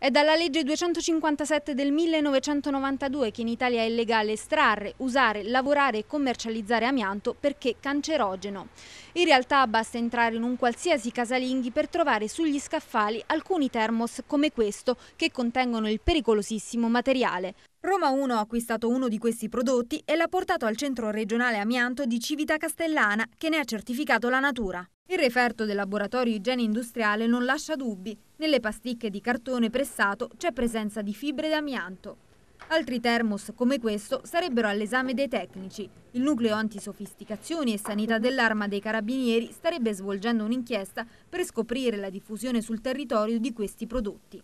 È dalla legge 257 del 1992 che in Italia è illegale estrarre, usare, lavorare e commercializzare amianto perché cancerogeno. In realtà basta entrare in un qualsiasi casalinghi per trovare sugli scaffali alcuni termos come questo che contengono il pericolosissimo materiale. Roma 1 ha acquistato uno di questi prodotti e l'ha portato al centro regionale amianto di Civita Castellana che ne ha certificato la natura. Il referto del laboratorio igiene industriale non lascia dubbi. Nelle pasticche di cartone pressato c'è presenza di fibre d'amianto. Altri termos come questo sarebbero all'esame dei tecnici. Il nucleo antisofisticazioni e sanità dell'arma dei carabinieri starebbe svolgendo un'inchiesta per scoprire la diffusione sul territorio di questi prodotti.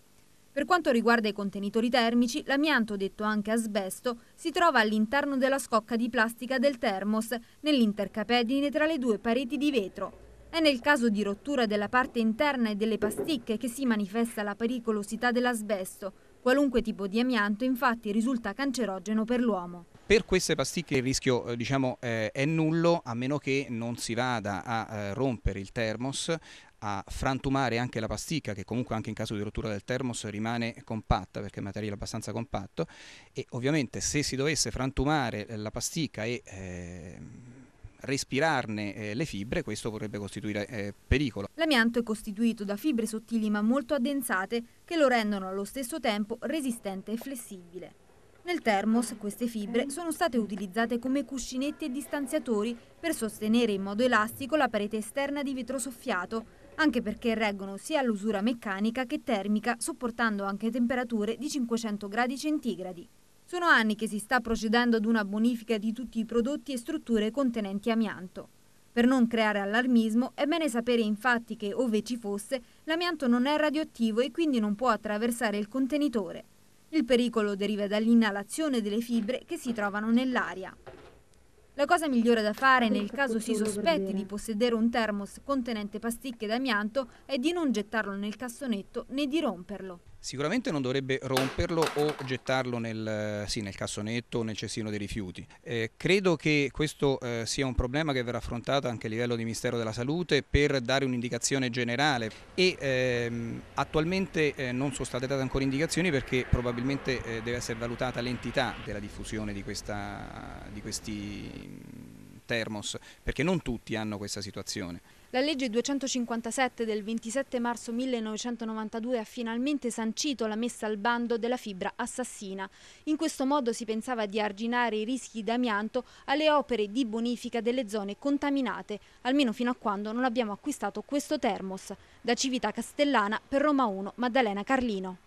Per quanto riguarda i contenitori termici, l'amianto, detto anche asbesto, si trova all'interno della scocca di plastica del termos, nell'intercapedine tra le due pareti di vetro. È nel caso di rottura della parte interna e delle pasticche che si manifesta la pericolosità dell'asbesto. Qualunque tipo di amianto infatti risulta cancerogeno per l'uomo. Per queste pasticche il rischio eh, diciamo, eh, è nullo a meno che non si vada a eh, rompere il termos, a frantumare anche la pasticca che comunque anche in caso di rottura del termos rimane compatta perché è un materiale abbastanza compatto e ovviamente se si dovesse frantumare la pasticca e eh, respirarne eh, le fibre, questo potrebbe costituire eh, pericolo. L'amianto è costituito da fibre sottili ma molto addensate che lo rendono allo stesso tempo resistente e flessibile. Nel termos queste fibre sono state utilizzate come cuscinetti e distanziatori per sostenere in modo elastico la parete esterna di vetro soffiato, anche perché reggono sia l'usura meccanica che termica, sopportando anche temperature di 500 gradi centigradi. Sono anni che si sta procedendo ad una bonifica di tutti i prodotti e strutture contenenti amianto. Per non creare allarmismo è bene sapere infatti che, ove ci fosse, l'amianto non è radioattivo e quindi non può attraversare il contenitore. Il pericolo deriva dall'inalazione delle fibre che si trovano nell'aria. La cosa migliore da fare nel caso si sospetti di possedere un termos contenente pasticche d'amianto è di non gettarlo nel cassonetto né di romperlo. Sicuramente non dovrebbe romperlo o gettarlo nel, sì, nel cassonetto o nel cestino dei rifiuti. Eh, credo che questo eh, sia un problema che verrà affrontato anche a livello di Ministero della Salute per dare un'indicazione generale e ehm, attualmente eh, non sono state date ancora indicazioni perché probabilmente eh, deve essere valutata l'entità della diffusione di, questa, di questi mm, termos perché non tutti hanno questa situazione. La legge 257 del 27 marzo 1992 ha finalmente sancito la messa al bando della fibra assassina. In questo modo si pensava di arginare i rischi d'amianto alle opere di bonifica delle zone contaminate, almeno fino a quando non abbiamo acquistato questo termos. Da Civita Castellana per Roma 1, Maddalena Carlino.